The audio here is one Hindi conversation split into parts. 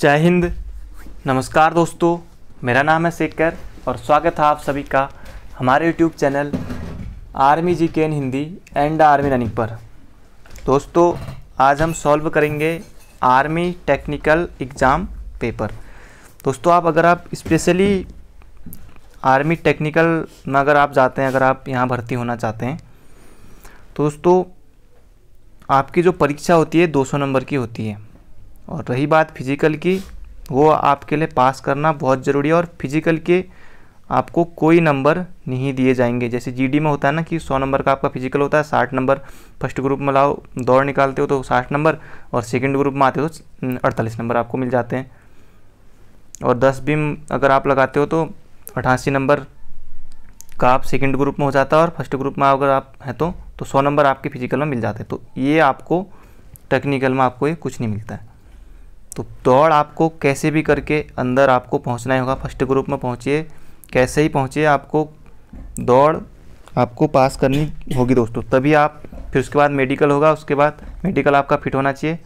जय हिंद नमस्कार दोस्तों मेरा नाम है शेखर और स्वागत है आप सभी का हमारे YouTube channel army G K in Hindi and army running पर दोस्तों आज हम सॉल्व करेंगे आर्मी टेक्निकल एग्ज़ाम पेपर दोस्तों आप अगर आप स्पेशली आर्मी टेक्निकल में अगर आप जाते हैं अगर आप यहाँ भर्ती होना चाहते हैं तो दोस्तों आपकी जो परीक्षा होती है 200 नंबर की होती है और रही बात फिजिकल की वो आपके लिए पास करना बहुत ज़रूरी है और फिजिकल के आपको कोई नंबर नहीं दिए जाएंगे जैसे जीडी में होता है ना कि सौ नंबर का आपका फिजिकल होता है साठ नंबर फर्स्ट ग्रुप में लाओ दौड़ निकालते हो तो साठ नंबर और सेकंड ग्रुप में आते हो तो अड़तालीस नंबर आपको मिल जाते हैं और दस बीम अगर आप लगाते हो तो अठासी नंबर का आप सेकेंड ग्रुप में हो जाता है और फर्स्ट ग्रुप में अगर आप हैं तो तो सौ नंबर आपके फिजिकल में मिल जाते हैं तो ये आपको टेक्निकल में आपको ये कुछ नहीं मिलता है तो दौड़ आपको कैसे भी करके अंदर आपको पहुंचना ही होगा फर्स्ट ग्रुप में पहुंचिए कैसे ही पहुंचिए आपको दौड़ आपको पास करनी होगी दोस्तों तभी आप फिर उसके बाद मेडिकल होगा उसके बाद मेडिकल आपका फिट होना चाहिए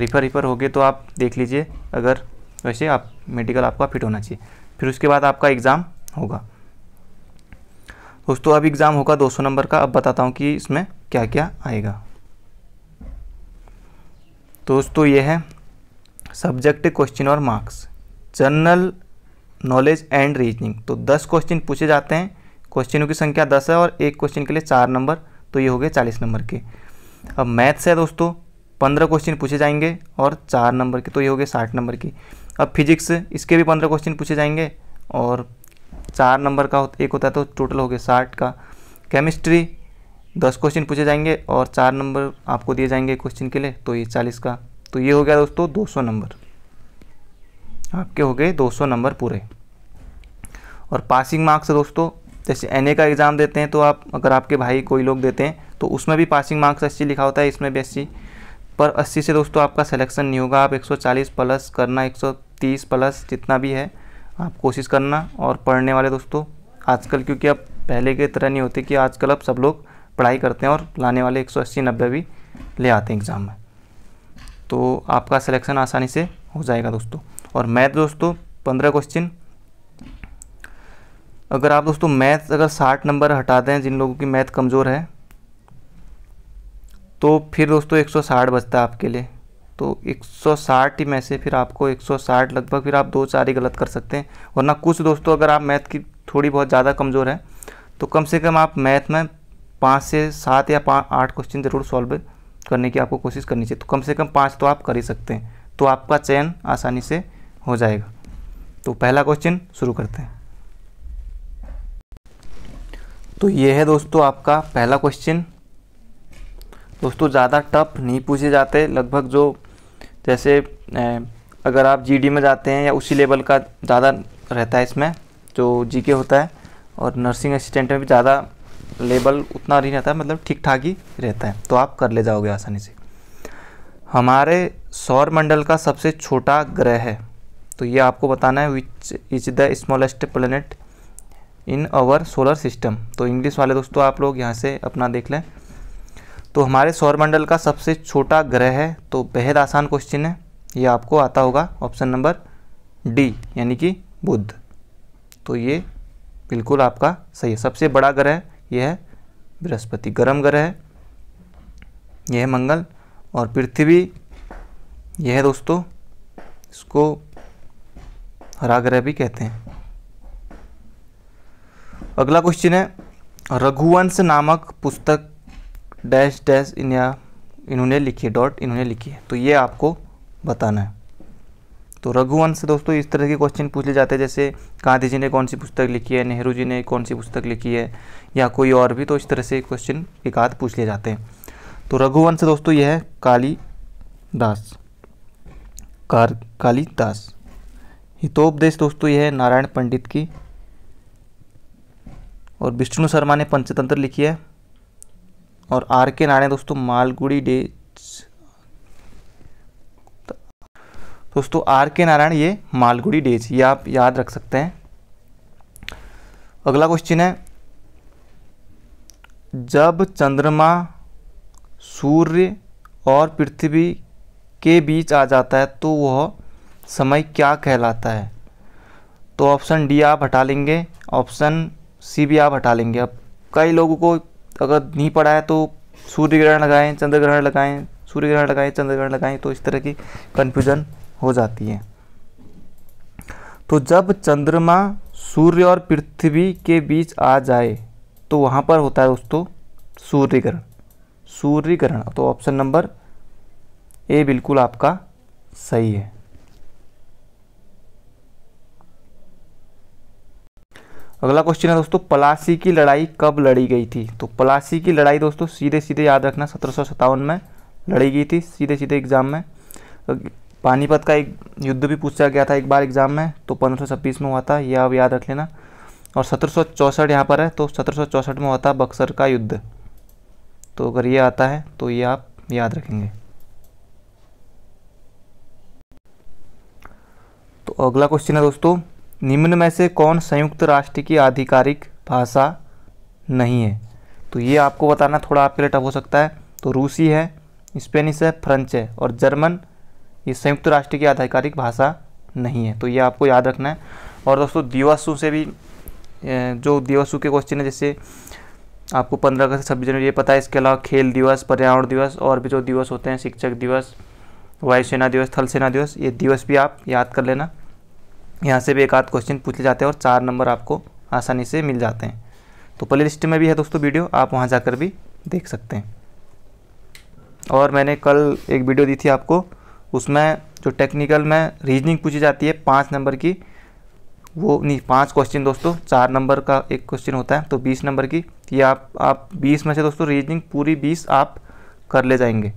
रिफर रिफर हो गए तो आप देख लीजिए अगर वैसे आप मेडिकल आपका फिट होना चाहिए फिर उसके बाद आपका एग्ज़ाम होगा दोस्तों अब एग्ज़ाम होगा 200 नंबर का अब बताता हूँ कि इसमें क्या क्या आएगा दोस्तों ये है सब्जेक्ट क्वेश्चन और marks general knowledge and reasoning तो दस क्वेश्चन पूछे जाते हैं क्वेश्चनों की संख्या दस है और एक क्वेश्चन के लिए चार नंबर तो ये हो गए चालीस नंबर के अब मैथ्स है दोस्तों पंद्रह क्वेश्चन पूछे जाएंगे और चार नंबर के तो ये हो गए साठ नंबर की अब फिजिक्स इसके भी पंद्रह क्वेश्चन पूछे जाएंगे और चार नंबर का एक होता है तो टोटल हो गया साठ का केमिस्ट्री दस क्वेश्चन पूछे जाएंगे और चार नंबर आपको दिए जाएंगे क्वेश्चन के लिए तो ये चालीस का तो ये हो गया दोस्तों 200 नंबर आपके हो गए 200 नंबर पूरे और पासिंग मार्क्स दोस्तों जैसे एन का एग्ज़ाम देते हैं तो आप अगर आपके भाई कोई लोग देते हैं तो उसमें भी पासिंग मार्क्स अस्सी लिखा होता है इसमें भी अस्सी पर अस्सी से दोस्तों आपका सिलेक्शन नहीं होगा आप 140 प्लस करना 130 प्लस जितना भी है आप कोशिश करना और पढ़ने वाले दोस्तों आजकल क्योंकि अब पहले की तरह नहीं होते कि आजकल अब सब लोग पढ़ाई करते हैं और लाने वाले 180 सौ भी ले आते हैं एग्ज़ाम में तो आपका सिलेक्शन आसानी से हो जाएगा दोस्तों और मैथ दोस्तों पंद्रह क्वेश्चन अगर आप दोस्तों मैथ अगर साठ नंबर हटा दें जिन लोगों की मैथ कमज़ोर है तो फिर दोस्तों एक सौ साठ बचता है आपके लिए तो एक सौ साठ ही में से फिर आपको एक सौ साठ लगभग फिर आप दो चार ही गलत कर सकते हैं वरना कुछ दोस्तों अगर आप मैथ की थोड़ी बहुत ज़्यादा कमज़ोर है तो कम से कम आप मैथ में पाँच से सात या पाँच आठ क्वेश्चन ज़रूर सॉल्व करने की आपको कोशिश करनी चाहिए तो कम से कम पाँच तो आप कर ही सकते हैं तो आपका चयन आसानी से हो जाएगा तो पहला क्वेश्चन शुरू करते हैं तो ये है दोस्तों आपका पहला क्वेश्चन दोस्तों ज़्यादा टफ नहीं पूछे जाते लगभग जो जैसे अगर आप जीडी में जाते हैं या उसी लेवल का ज़्यादा रहता है इसमें जो जीके होता है और नर्सिंग असिस्टेंट में भी ज़्यादा लेबल उतना नहीं रहता है मतलब ठीक ठाक ही रहता है तो आप कर ले जाओगे आसानी से हमारे सौर मंडल का सबसे छोटा ग्रह है तो ये आपको बताना है which is the smallest planet in our solar system तो इंग्लिश वाले दोस्तों आप लोग यहाँ से अपना देख लें तो हमारे सौरमंडल का सबसे छोटा ग्रह है तो बेहद आसान क्वेश्चन है ये आपको आता होगा ऑप्शन नंबर डी यानी कि बुध तो ये बिल्कुल आपका सही है सबसे बड़ा ग्रह ये है बृहस्पति गर्म ग्रह है यह है मंगल और पृथ्वी यह है दोस्तों इसको हरा ग्रह भी कहते हैं अगला क्वेश्चन है रघुवंश नामक पुस्तक डैश डैश इन्होंने लिखी है डॉट इन्होंने लिखी है तो ये आपको बताना है तो रघुवंश से दोस्तों इस तरह के क्वेश्चन पूछ ले जाते हैं जैसे गांधी जी ने कौन सी पुस्तक लिखी है नेहरू जी ने कौन सी पुस्तक लिखी है या कोई और भी तो इस तरह से क्वेश्चन एक आध पूछ ले जाते हैं तो रघुवंश दोस्तों यह है कालीदास कार कालीदास हितोपदेश दोस्तों यह है नारायण पंडित की और विष्णु शर्मा ने पंचतंत्र लिखी है और आर के नारायण दोस्तों मालगुड़ी डे दोस्तों आर के नारायण ये मालगुड़ी डेज ये आप याद रख सकते हैं अगला क्वेश्चन है जब चंद्रमा सूर्य और पृथ्वी के बीच आ जाता है तो वह समय क्या कहलाता है तो ऑप्शन डी आप हटा लेंगे ऑप्शन सी भी आप हटा लेंगे अब कई लोगों को अगर नहीं पढ़ा है तो सूर्य ग्रहण लगाएं चंद्र ग्रहण लगाएं सूर्य ग्रहण लगाएं चंद्र ग्रहण लगाएं तो इस तरह की कन्फ्यूज़न हो जाती है तो जब चंद्रमा सूर्य और पृथ्वी के बीच आ जाए तो वहाँ पर होता है दोस्तों सूर्यग्रहण सूर्यग्रहण तो ऑप्शन नंबर ए बिल्कुल आपका सही है अगला क्वेश्चन है दोस्तों पलासी की लड़ाई कब लड़ी गई थी तो पलासी की लड़ाई दोस्तों सीधे सीधे याद रखना सत्रह में लड़ी गई थी सीधे सीधे एग्जाम में पानीपत का एक युद्ध भी पूछा गया था एक बार एग्ज़ाम में तो पंद्रह में हुआ था यह आप याद रख लेना और सत्रह सौ यहाँ पर है तो सत्रह में हुआ था बक्सर का युद्ध तो अगर ये आता है तो ये आप याद रखेंगे तो अगला क्वेश्चन है दोस्तों निम्न में से कौन संयुक्त राष्ट्र की आधिकारिक भाषा नहीं है तो ये आपको बताना थोड़ा आपके लिए टफ हो सकता है तो रूसी है स्पेनिश है फ्रेंच है और जर्मन ये संयुक्त राष्ट्र की आधिकारिक भाषा नहीं है तो ये आपको याद रखना है और दोस्तों दिवासु से भी जो दिवसु के क्वेश्चन है जैसे आपको पंद्रह अगस्त छब्बीस जनवरी ये पता है इसके अलावा खेल दिवस पर्यावरण दिवस और भी जो दिवस होते हैं शिक्षक दिवस वायुसेना दिवस थल सेना दिवस ये दिवस भी आप याद कर लेना यहाँ से भी एक आध क्वेश्चन पूछे जाते हैं और चार नंबर आपको आसानी से मिल जाते हैं तो प्ले लिस्ट में भी है दोस्तों वीडियो आप वहाँ जाकर भी देख सकते हैं और मैंने कल एक वीडियो दी थी आपको उसमें जो टेक्निकल में रीजनिंग पूछी जाती है पाँच नंबर की वो नहीं पाँच क्वेश्चन दोस्तों चार नंबर का एक क्वेश्चन होता है तो बीस नंबर की ये आप आप बीस में से दोस्तों रीजनिंग पूरी बीस आप कर ले जाएंगे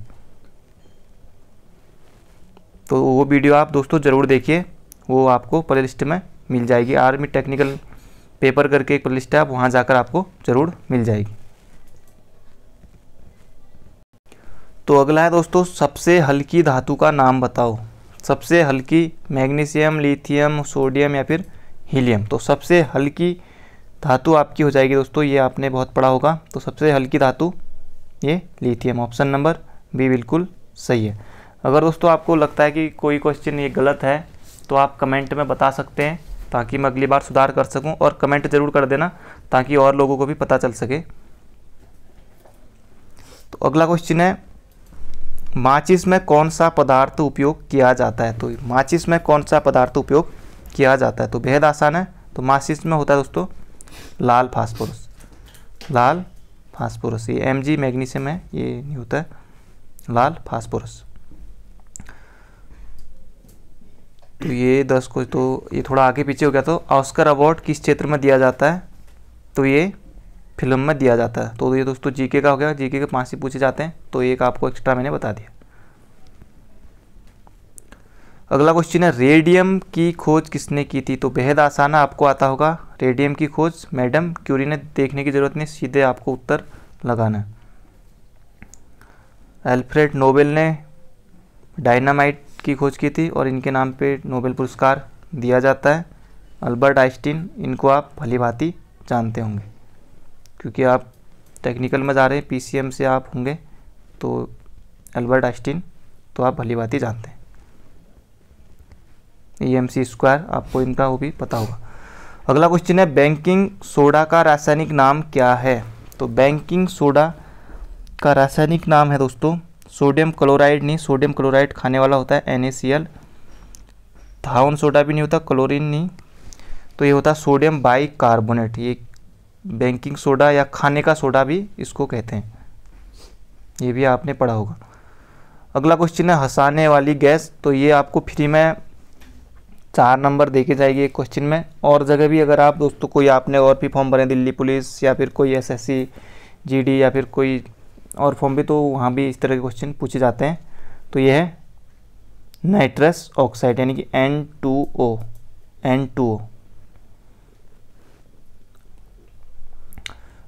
तो वो वीडियो आप दोस्तों ज़रूर देखिए वो आपको प्ले लिस्ट में मिल जाएगी आर्मी टेक्निकल पेपर करके एक प्ले लिस्ट है आप वहाँ जाकर आपको ज़रूर मिल जाएगी तो अगला है दोस्तों सबसे हल्की धातु का नाम बताओ सबसे हल्की मैग्नीशियम लिथियम सोडियम या फिर हीलियम तो सबसे हल्की धातु आपकी हो जाएगी दोस्तों ये आपने बहुत पढ़ा होगा तो सबसे हल्की धातु ये लिथियम ऑप्शन नंबर बी बिल्कुल सही है अगर दोस्तों आपको लगता है कि कोई क्वेश्चन ये गलत है तो आप कमेंट में बता सकते हैं ताकि मैं अगली बार सुधार कर सकूं और कमेंट ज़रूर कर देना ताकि और लोगों को भी पता चल सके तो अगला क्वेश्चन है माचिस में कौन सा पदार्थ उपयोग किया जाता है तो माचिस में कौन सा पदार्थ उपयोग किया जाता है तो बेहद आसान है तो माचिस में होता है दोस्तों लाल फास्फोरस लाल फास्फोरस ये एम जी मैग्नीशियम है ये नहीं होता है लाल फास्फोरस तो ये दस को तो ये थोड़ा आगे पीछे हो गया तो ऑस्कर अवार्ड किस क्षेत्र में दिया जाता है तो ये फिल्म में दिया जाता है तो ये दोस्तों जीके का हो गया जीके के पाँच ही पूछे जाते हैं तो एक आपको एक्स्ट्रा मैंने बता दिया अगला क्वेश्चन है रेडियम की खोज किसने की थी तो बेहद आसान आपको आता होगा रेडियम की खोज मैडम क्यूरी ने देखने की ज़रूरत नहीं सीधे आपको उत्तर लगाना है एल्फ्रेड नोबेल ने डायनामाइट की खोज की थी और इनके नाम पे नोबेल पुरस्कार दिया जाता है अल्बर्ट आइंस्टीन इनको आप भली भांति जानते होंगे क्योंकि आप टेक्निकल में जा रहे हैं पी से आप होंगे तो एल्बर्ट आइस्टीन तो आप भली बात ही जानते हैं ई एम सी स्क्वायर आपको इनका वो भी पता होगा अगला क्वेश्चन है बैंकिंग सोडा का रासायनिक नाम क्या है तो बैंकिंग सोडा का रासायनिक नाम है दोस्तों सोडियम क्लोराइड नहीं सोडियम क्लोराइड खाने वाला होता है एन धावन सोडा भी नहीं होता क्लोरीन नहीं तो ये होता है सोडियम बाई कार्बोनेट ये बैंकिंग सोडा या खाने का सोडा भी इसको कहते हैं ये भी आपने पढ़ा होगा अगला क्वेश्चन है हंसाने वाली गैस तो ये आपको फ्री में चार नंबर देके जाएगी एक क्वेश्चन में और जगह भी अगर आप दोस्तों कोई आपने और भी फॉर्म भरे दिल्ली पुलिस या फिर कोई एसएससी जीडी या फिर कोई और फॉर्म भी तो वहाँ भी इस तरह के क्वेश्चन पूछे जाते हैं तो ये है नाइट्रस ऑक्साइड यानी कि N two O N two O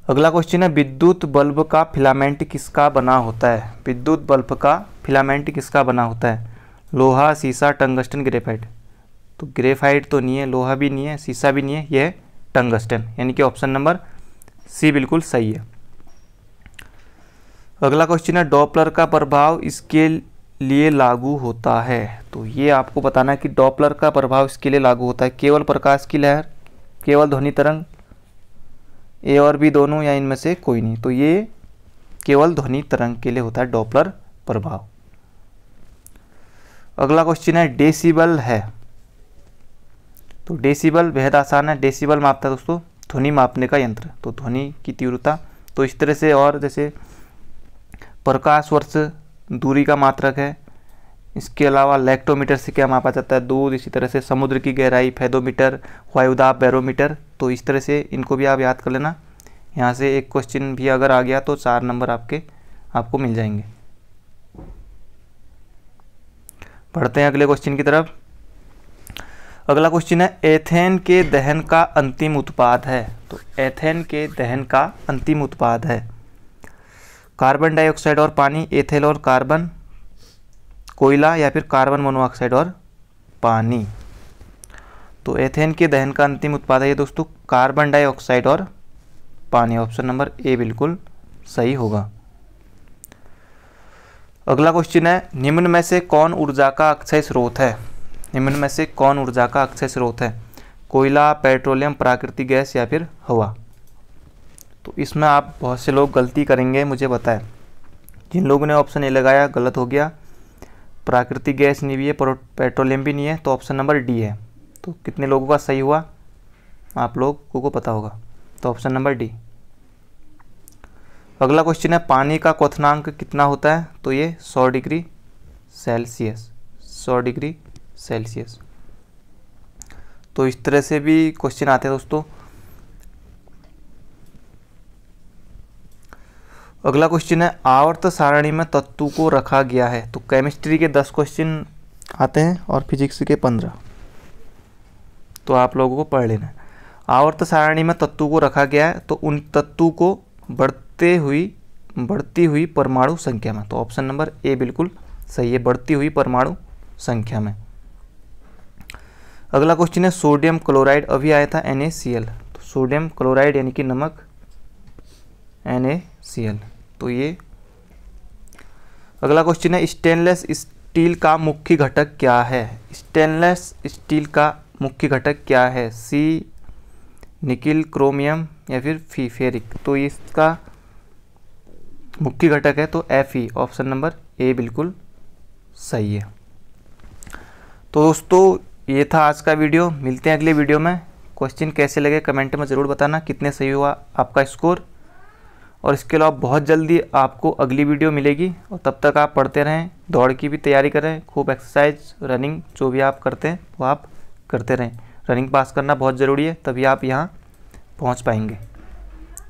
अगला क्वेश्चन है विद्युत बल्ब का फिलामेंट किसका बना होता है विद्युत बल्ब का फिलामेंट किसका बना होता है लोहा सीसा टंगस्टन ग्रेफाइट तो ग्रेफाइट तो नहीं है लोहा भी नहीं है सीसा भी नहीं है यह टंगस्टन यानी कि ऑप्शन नंबर सी बिल्कुल सही है अगला क्वेश्चन है डॉपलर का प्रभाव इसके लिए लागू होता है तो ये आपको बताना है कि डॉपलर का प्रभाव इसके लिए लागू होता है केवल प्रकाश की लहर केवल ध्वनि तरंग ए और बी दोनों या इनमें से कोई नहीं तो ये केवल ध्वनि तरंग के लिए होता है डॉपलर प्रभाव अगला क्वेश्चन है डेसिबल है तो डेसिबल बेहद आसान है डेसिबल मापता है दोस्तों ध्वनि मापने का यंत्र तो ध्वनि की तीव्रता तो इस तरह से और जैसे प्रकाश वर्ष दूरी का मात्रक है इसके अलावा लैक्टोमीटर से क्या मापा जाता है दूध इसी तरह से समुद्र की गहराई फैदोमीटर वायुदाब बैरोमीटर तो इस तरह से इनको भी आप याद कर लेना यहाँ से एक क्वेश्चन भी अगर आ गया तो चार नंबर आपके आपको मिल जाएंगे बढ़ते हैं अगले क्वेश्चन की तरफ अगला क्वेश्चन है एथेन के दहन का अंतिम उत्पाद है तो एथेन के दहन का अंतिम उत्पाद है कार्बन डाइऑक्साइड और पानी एथेल और कार्बन कोयला या फिर कार्बन मोनोऑक्साइड और पानी तो एथेन के दहन का अंतिम उत्पाद है दोस्तों कार्बन डाइऑक्साइड और पानी ऑप्शन नंबर ए बिल्कुल सही होगा अगला क्वेश्चन है निम्न में से कौन ऊर्जा का अक्षय स्रोत है निम्न में से कौन ऊर्जा का अक्षय स्रोत है कोयला पेट्रोलियम प्राकृतिक गैस या फिर हवा तो इसमें आप बहुत से लोग गलती करेंगे मुझे बताएं जिन लोगों ने ऑप्शन ए लगाया गलत हो गया प्राकृतिक गैस नहीं भी है पेट्रोलियम भी नहीं है तो ऑप्शन नंबर डी है तो कितने लोगों का सही हुआ आप लोगों को पता होगा तो ऑप्शन नंबर डी अगला क्वेश्चन है पानी का क्वनांक कितना होता है तो ये 100 डिग्री सेल्सियस 100 डिग्री सेल्सियस तो इस तरह से भी क्वेश्चन आते हैं दोस्तों अगला क्वेश्चन है आवर्त सारणी में तत्व को रखा गया है तो केमिस्ट्री के दस क्वेश्चन आते हैं और फिजिक्स के पंद्रह तो आप लोगों को पढ़ लेना आवर्त सारणी में तत्व को रखा गया है तो उन तत्व को बढ़ते हुई बढ़ती हुई परमाणु संख्या में तो ऑप्शन नंबर ए बिल्कुल सही है बढ़ती हुई परमाणु संख्या में अगला क्वेश्चन है सोडियम क्लोराइड अभी आया था एन तो सोडियम क्लोराइड यानी कि नमक एन ए सी एल तो ये अगला क्वेश्चन है स्टेनलेस स्टील का मुख्य घटक क्या है स्टेनलेस स्टील का मुख्य घटक क्या है सी निकिल क्रोमियम या फिर फीफेरिक तो इसका मुख्य घटक है तो F E option number A बिल्कुल सही है तो दोस्तों ये था आज का वीडियो मिलते हैं अगले वीडियो में क्वेश्चन कैसे लगे कमेंट में ज़रूर बताना कितने सही हुआ आपका स्कोर और इसके अलावा बहुत जल्दी आपको अगली वीडियो मिलेगी और तब तक आप पढ़ते रहें दौड़ की भी तैयारी करें खूब एक्सरसाइज रनिंग जो भी आप करते हैं वो आप करते रहें रनिंग पास करना बहुत ज़रूरी है तभी आप यहाँ पहुँच पाएंगे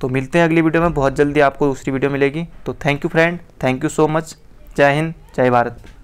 तो मिलते हैं अगली वीडियो में बहुत जल्दी आपको दूसरी वीडियो मिलेगी तो thank you friend thank you so much जय हिंद जय भारत